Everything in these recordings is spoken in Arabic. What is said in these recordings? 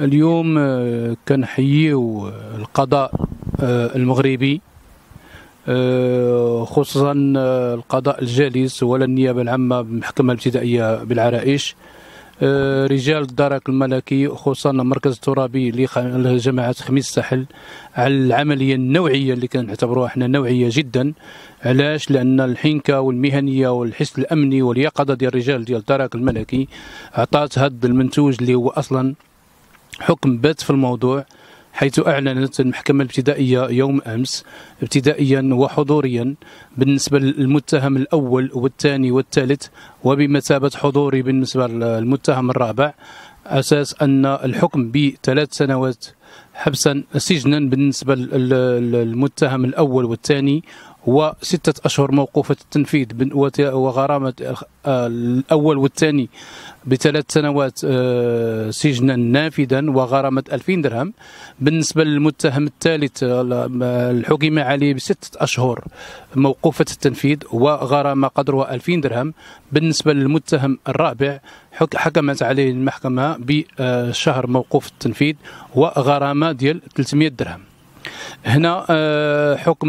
اليوم آه، كنحييو آه، القضاء آه، المغربي خصوصا القضاء الجالس ولا النيابة العامة بالمحكمة الابتدائية بالعرائش رجال الدرك الملكي خصوصا المركز الترابي لجماعة خميس الساحل على العملية النوعية اللي كنعتبروها احنا نوعية جدا علاش لأن الحنكة والمهنية والحس الأمني واليقظة ديال الرجال ديال الدرك الملكي عطات هذا المنتوج اللي هو أصلا حكم بات في الموضوع حيث أعلنت المحكمة الابتدائية يوم أمس ابتدائيا وحضوريا بالنسبة للمتهم الأول والثاني والثالث وبمثابة حضوري بالنسبة للمتهم الرابع أساس أن الحكم بثلاث سنوات حبسا سجنا بالنسبة للمتهم الأول والثاني وستة أشهر موقوفة التنفيذ وغرامة الأول والثاني بثلاث سنوات آه، سجنا نافذا وغرامة 2000 درهم بالنسبة للمتهم الثالث آه، حكم عليه بستة أشهر موقوفة التنفيذ وغرامة قدرها 2000 درهم بالنسبة للمتهم الرابع حكمت عليه المحكمة بشهر آه، موقوف التنفيذ وغرامة ديال 300 درهم هنا آه، حكم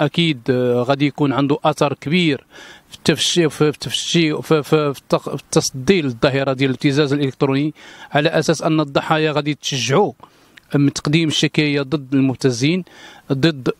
اكيد آه، غادي يكون عنده اثر كبير في التفشي في التفشي في التصدي للظاهره ديال الابتزاز الالكتروني على اساس ان الضحايا غادي يتشجعوا من تقديم الشكايه ضد المبتزين ضد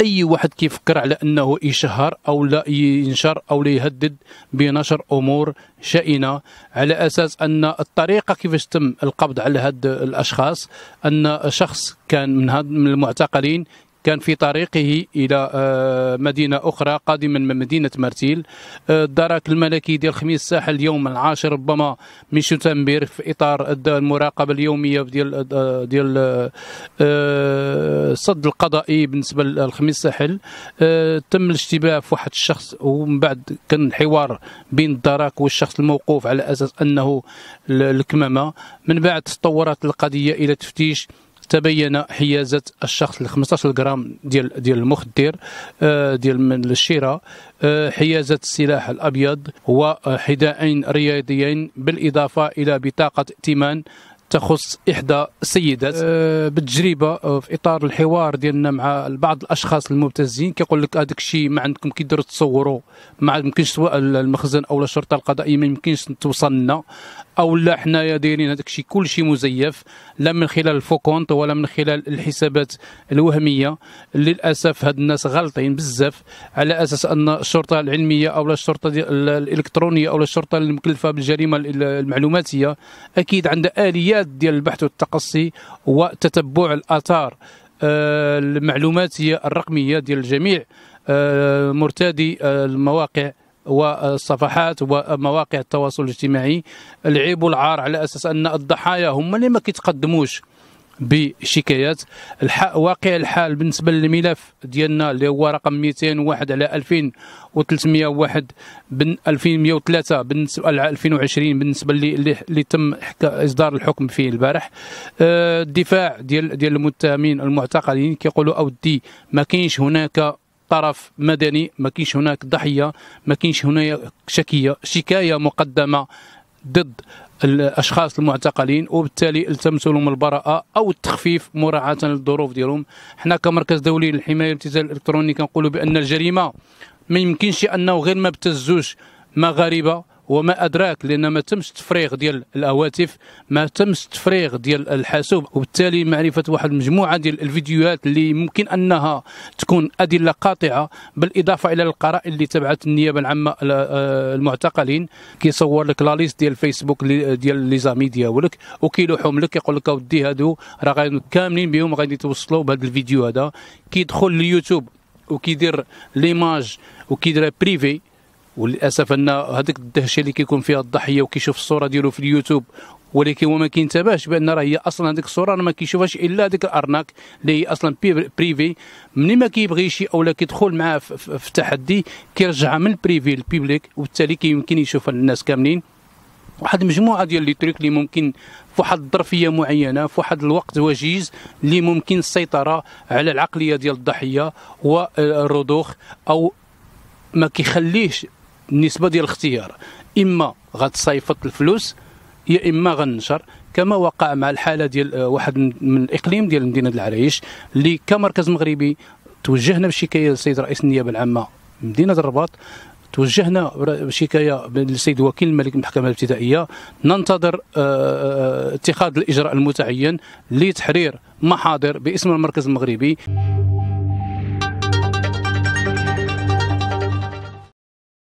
اي واحد كيفكر على انه يشهر او لا ينشر او لا يهدد بنشر امور شائنه على اساس ان الطريقه كيفاش تم القبض على هاد الاشخاص ان شخص كان من هاد من المعتقلين كان في طريقه الى آه، مدينه اخرى قادما من مدينه مرتيل الدرك آه، الملكي ديال خميس الساحل اليوم العاشر ربما من شتنبر في اطار المراقبه اليوميه ديال آه، ديال الصد القضائي بالنسبه للخميس الساحل تم الاشتباه في واحد الشخص ومن بعد كان حوار بين الدرك والشخص الموقوف على اساس انه الكمامه من بعد تطورت القضيه الى تفتيش تبين حيازة الشخص ل 15 غرام ديال ديال المخدر آه، ديال من الشراء حيازة آه، السلاح الأبيض وحذاءين رياضيين بالإضافة إلى بطاقة ائتمان تخص احدى السيدات أه بالتجربه آه، في اطار الحوار ديالنا مع بعض الاشخاص المبتزين كيقول لك هذاك الشيء ما عندكم كيديروا تصوروا ما يمكنش سواء المخزن او الشرطه القضائيه ما يمكنش توصلنا او لا حنايا دايرين هذاك الشيء كلشي مزيف لا من خلال الفوكونت ولا من خلال الحسابات الوهميه للاسف هاد الناس غالطين بزاف على اساس ان الشرطه العلميه او الشرطه الالكترونيه او الشرطه المكلفه بالجريمه المعلوماتيه اكيد عندها اليات ديال البحث والتقصي وتتبع الاثار آه، المعلوماتيه الرقميه ديال الجميع آه، مرتادي آه، المواقع والصفحات ومواقع التواصل الاجتماعي العيب والعار على اساس ان الضحايا هم اللي ما كيتقدموش بشكايات واقع الحال بالنسبه للملف ديالنا اللي هو رقم 201 على 2301 بن 2103 بالنسبه ل 2020 بالنسبه اللي اللي تم اصدار الحكم فيه البارح آه، الدفاع ديال ديال المتهمين المعتقلين كيقولوا اودي ما كاينش هناك طرف مدني ما كاينش هناك ضحيه ما كاينش هناك شكيه شكايه مقدمه ضد الاشخاص المعتقلين وبالتالي التمسوا لهم البراءه او التخفيف مراعاه للظروف ديالهم حنا كمركز دولي للحمايه والابتزاز الالكتروني كنقولوا بان الجريمه ما يمكنش انه غير ما ابتزوش مغاربه وما أدراك لأن ما تمش تفريغ ديال الهواتف ما تمش تفريغ ديال الحاسوب وبالتالي معرفة واحد المجموعة ديال الفيديوهات اللي ممكن أنها تكون أدلة قاطعة بالإضافة إلى القرائن اللي تبعت النيابة العامة آه، المعتقلين كيصور لك لا ليست ديال الفيسبوك ديال لي زامي ديالك وكيلوحهم لك يقول لك اودي هادو راه كاملين بهم غادي توصلوا بهذا الفيديو هذا كيدخل اليوتيوب وكيدير ليماج وكيدير بريفي وللاسف ان هذيك الدهشه اللي كيكون فيها الضحيه وكيشوف الصوره ديالو في اليوتيوب ولكن هو ما كينتبهش بان راه هي اصلا هذيك الصوره ما كيشوفهاش الا هذيك الارناك اللي هي اصلا بريفي ملي ما كيبغي شي اولا كيدخل معاه في التحدي كيرجعها من البريفي للبيبليك وبالتالي كيمكن يشوفها الناس كاملين واحد المجموعه ديال لي تريك اللي ممكن في واحد الظرفيه معينه في واحد الوقت وجيز اللي ممكن السيطره على العقليه ديال الضحيه والرضوخ او ما كيخليش النسبه ديال الاختيار اما غتصيفط الفلوس يا اما غنشر كما وقع مع الحاله ديال آه، واحد من الاقليم ديال مدينه العرايش اللي كمركز مغربي توجهنا بشكايه للسيد رئيس النيابه العامه مدينه الرباط توجهنا بشكايه للسيد وكيل الملك المحكمه الابتدائيه ننتظر آه، آه، اتخاذ الاجراء المتعين لتحرير محاضر باسم المركز المغربي